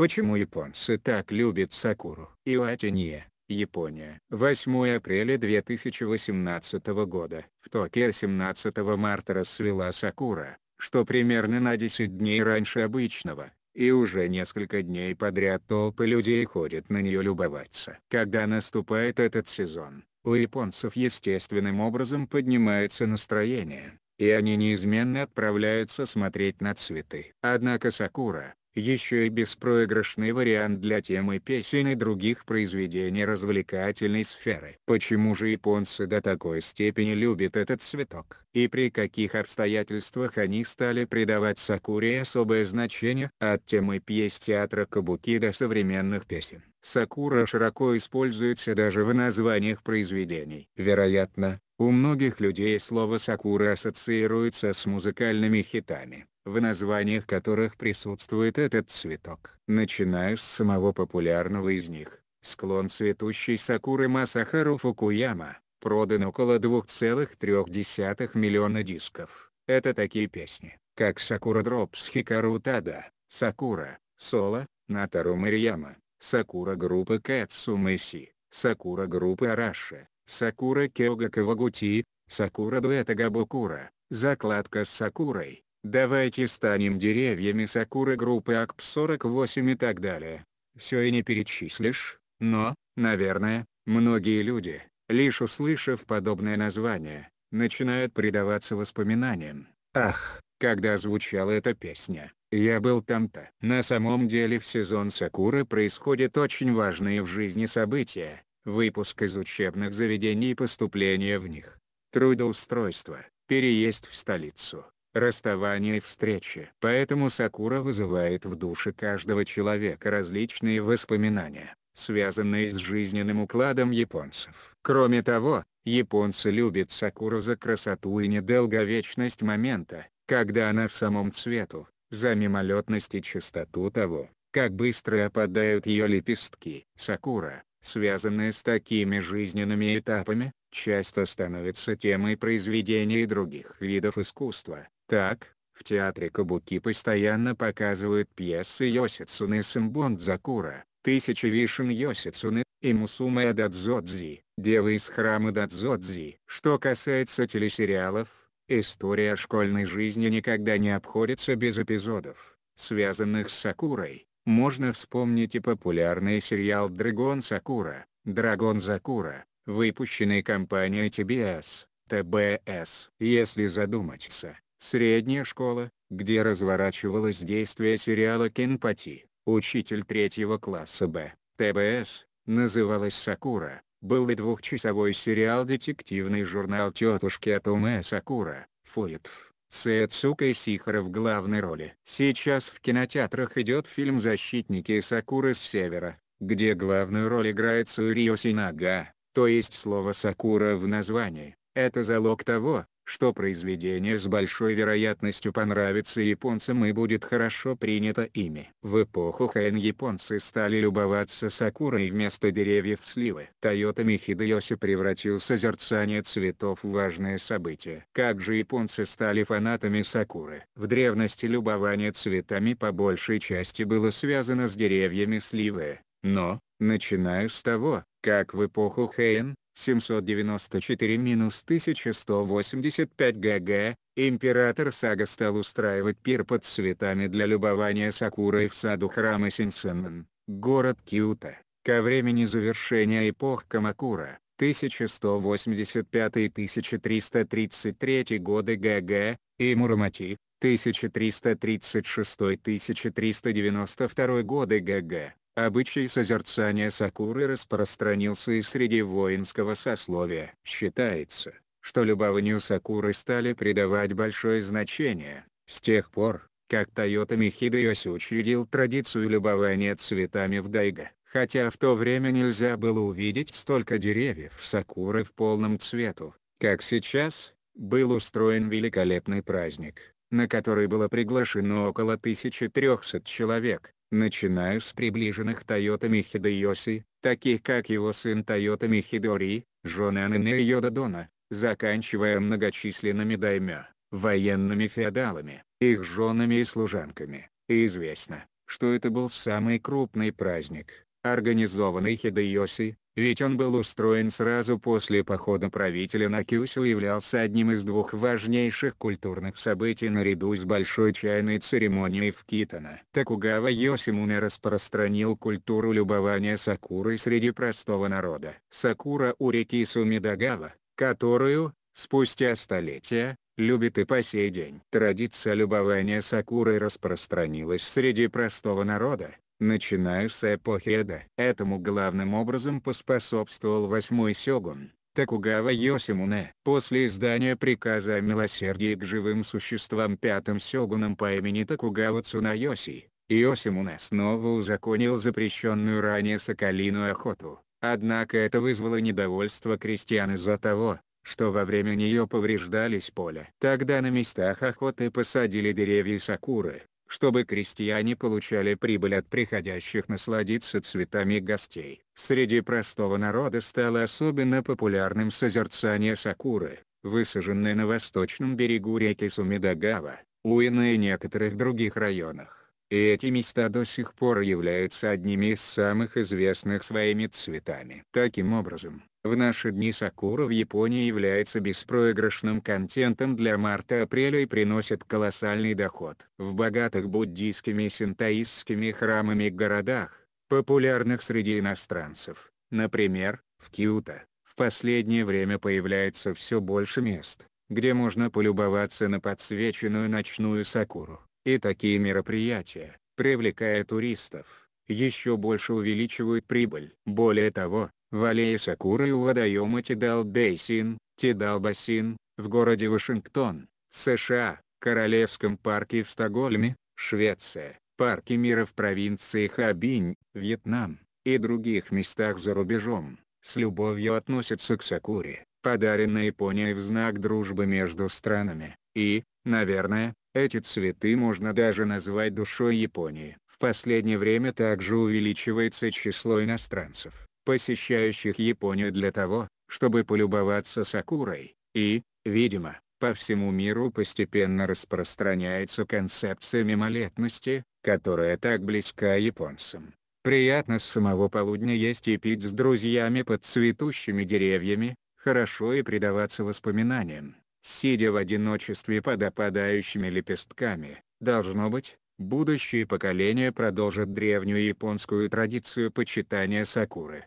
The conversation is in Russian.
Почему японцы так любят сакуру? Иоатинье, Япония. 8 апреля 2018 года. В Токио 17 марта расцвела сакура, что примерно на 10 дней раньше обычного, и уже несколько дней подряд толпы людей ходят на нее любоваться. Когда наступает этот сезон, у японцев естественным образом поднимается настроение, и они неизменно отправляются смотреть на цветы. Однако сакура, еще и беспроигрышный вариант для темы песен и других произведений развлекательной сферы. Почему же японцы до такой степени любят этот цветок? И при каких обстоятельствах они стали придавать сакуре особое значение? От темы пьес театра кабуки до современных песен. Сакура широко используется даже в названиях произведений. Вероятно, у многих людей слово «сакура» ассоциируется с музыкальными хитами в названиях которых присутствует этот цветок. Начиная с самого популярного из них, склон цветущей сакуры Масахару Фукуяма, продан около 2,3 миллиона дисков. Это такие песни, как «Сакура Дропс Хикару Тада», «Сакура», «Соло», «Натару Марьяма», «Сакура группы Кэтсу Мэси», «Сакура группы Араша», «Сакура Кеога Кавагути», «Сакура Дуэта Габукура», «Закладка с Сакурой», Давайте станем деревьями Сакуры группы АКП-48 и так далее. Все и не перечислишь, но, наверное, многие люди, лишь услышав подобное название, начинают предаваться воспоминаниям. Ах, когда звучала эта песня, я был там-то. На самом деле в сезон Сакуры происходят очень важные в жизни события, выпуск из учебных заведений и поступление в них, трудоустройство, переезд в столицу, расставание и встречи. Поэтому Сакура вызывает в душе каждого человека различные воспоминания, связанные с жизненным укладом японцев. Кроме того, японцы любят Сакуру за красоту и недолговечность момента, когда она в самом цвету, за мимолетность и чистоту того, как быстро опадают ее лепестки. Сакура, связанная с такими жизненными этапами, часто становится темой произведений других видов искусства, так, в театре Кабуки постоянно показывают пьесы Йосицуны Сэмбондзакура, Тысячи вишен Йосицуны» и «Мусуме Дадзодзи», «Девы из храма Дадзодзи». Что касается телесериалов, история школьной жизни никогда не обходится без эпизодов, связанных с Сакурой. Можно вспомнить и популярный сериал «Драгон Сакура», «Драгон Закура», выпущенный компанией TBS, ТБС. Если задуматься, Средняя школа, где разворачивалось действие сериала «Кенпати», учитель третьего класса Б, ТБС, называлась «Сакура», был и двухчасовой сериал-детективный журнал тетушки Атуме Сакура, Фуитф, Сэцука и Сихара в главной роли. Сейчас в кинотеатрах идет фильм «Защитники Сакуры с севера», где главную роль играет Сурио Синага, то есть слово «Сакура» в названии. Это залог того, что произведение с большой вероятностью понравится японцам и будет хорошо принято ими. В эпоху Хэйн японцы стали любоваться сакурой вместо деревьев сливы. Тойота Хидеоси превратил созерцание цветов в важное событие. Как же японцы стали фанатами сакуры? В древности любование цветами по большей части было связано с деревьями сливы. Но, начиная с того, как в эпоху Хэйн, 794-1185 ГГ, император Сага стал устраивать пир под цветами для любования сакурой в саду храма Синсенен, город Киута. Ко времени завершения эпох Камакура, 1185-1333 годы ГГ, и Мурамати, 1336-1392 годы ГГ, Обычай созерцания сакуры распространился и среди воинского сословия. Считается, что любованию сакуры стали придавать большое значение, с тех пор, как Тойотами Хидеоси учредил традицию любования цветами в Дайго. Хотя в то время нельзя было увидеть столько деревьев сакуры в полном цвету, как сейчас, был устроен великолепный праздник, на который было приглашено около 1300 человек начиная с приближенных Тойотами Хидеоси, таких как его сын Тойотами Хидори, Жонан и Йода Дона, заканчивая многочисленными даймё, военными феодалами, их женами и служанками. И известно, что это был самый крупный праздник, организованный Хидэйоси, ведь он был устроен сразу после похода правителя на Кюсю и являлся одним из двух важнейших культурных событий наряду с большой чайной церемонией в Китана. Такугава Йосимуне распространил культуру любования сакурой среди простого народа. Сакура у реки Сумидагава, которую, спустя столетия, любит и по сей день. Традиция любования сакурой распространилась среди простого народа, начиная с эпохи Эда. Этому главным образом поспособствовал восьмой сёгун, Такугава Йосимуне. После издания приказа о милосердии к живым существам пятым сёгуном по имени Такугава Цунайоси, Йосимуне снова узаконил запрещенную ранее соколиную охоту. Однако это вызвало недовольство крестьян из-за того, что во время нее повреждались поля. Тогда на местах охоты посадили деревья сакуры, чтобы крестьяне получали прибыль от приходящих насладиться цветами гостей. Среди простого народа стало особенно популярным созерцание сакуры, высаженной на восточном берегу реки Сумидагава, Уина и некоторых других районах. И эти места до сих пор являются одними из самых известных своими цветами. Таким образом, в наши дни сакура в Японии является беспроигрышным контентом для марта-апреля и приносит колоссальный доход. В богатых буддийскими и синтаистскими храмами городах, популярных среди иностранцев, например, в Киото, в последнее время появляется все больше мест, где можно полюбоваться на подсвеченную ночную сакуру, и такие мероприятия, привлекая туристов, еще больше увеличивают прибыль. Более того, Валея Сакура и у водоема Тидал Бейсин, Тидал бассин в городе Вашингтон, США, Королевском парке в Стокгольме, Швеция, парке мира в провинции Хабинь, Вьетнам, и других местах за рубежом, с любовью относятся к Сакуре, подаренной Японией в знак дружбы между странами, и, наверное, эти цветы можно даже назвать душой Японии. В последнее время также увеличивается число иностранцев посещающих Японию для того, чтобы полюбоваться сакурой, и, видимо, по всему миру постепенно распространяется концепция мимолетности, которая так близка японцам. Приятно с самого полудня есть и пить с друзьями под цветущими деревьями, хорошо и предаваться воспоминаниям, сидя в одиночестве под опадающими лепестками, должно быть, будущие поколения продолжат древнюю японскую традицию почитания сакуры.